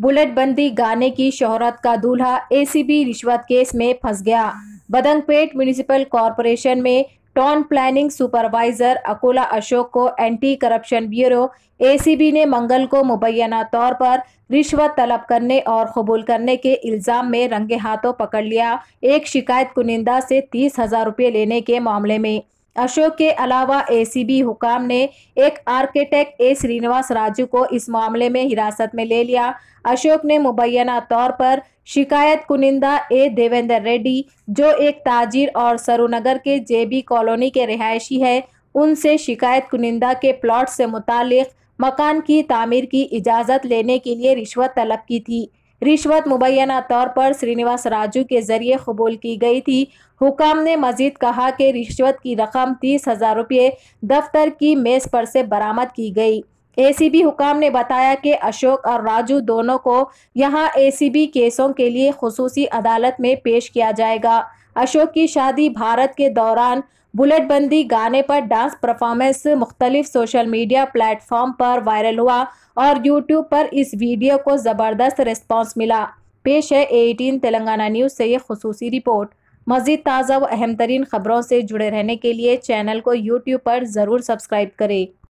bullet Bandi गाने की शोहरत का दूल्हा एसीबी रिश्वत केस में फंस गया बदंगपेट म्यूनिसिपल कॉरपोरेशन में town planning supervisor Akola Ashok को एंटी करप्शन ब्यूरो एसीबी ने मंगल को मुबैना तौर पर रिश्वत तलब करने और कबूल करने के इल्ज़ाम में रंगे हाथों पकड़ लिया एक शिकायत कुनिंदा से तीस हज़ार रुपये लेने के मामले में अशोक के अलावा एसीबी हुकाम ने एक आर्किटेक्ट ए श्रीनिवास राजू को इस मामले में हिरासत में ले लिया अशोक ने मुबैना तौर पर शिकायत कुनिंदा ए देवेंद्र रेड्डी जो एक ताजिर और सरुनगर के जेबी कॉलोनी के रिहायशी है उनसे शिकायत कुनिंदा के प्लॉट से मुतल मकान की तामीर की इजाज़त लेने के लिए रिश्वत तलब की थी रिश्वत मुबैना तौर पर श्रीनिवास राजू के जरिए कबूल की गई थी हुकाम ने मजीद कहा कि रिश्वत की रकम तीस हज़ार रुपये दफ्तर की मेज़ पर से बरामद की गई एसीबी हुकाम ने बताया कि अशोक और राजू दोनों को यहां एसीबी केसों के लिए खसूसी अदालत में पेश किया जाएगा अशोक की शादी भारत के दौरान बुलेट बंदी गाने पर डांस परफॉर्मेंस मुख्तलिफ सोशल मीडिया प्लेटफॉर्म पर वायरल हुआ और यूट्यूब पर इस वीडियो को ज़बरदस्त रिस्पॉन्स मिला पेश है एटीन तेलंगाना न्यूज़ से ये खसूसी रिपोर्ट मज़ीद ताज़ा व अहम तरीन खबरों से जुड़े रहने के लिए चैनल को यूट्यूब पर ज़रूर सब्सक्राइब करें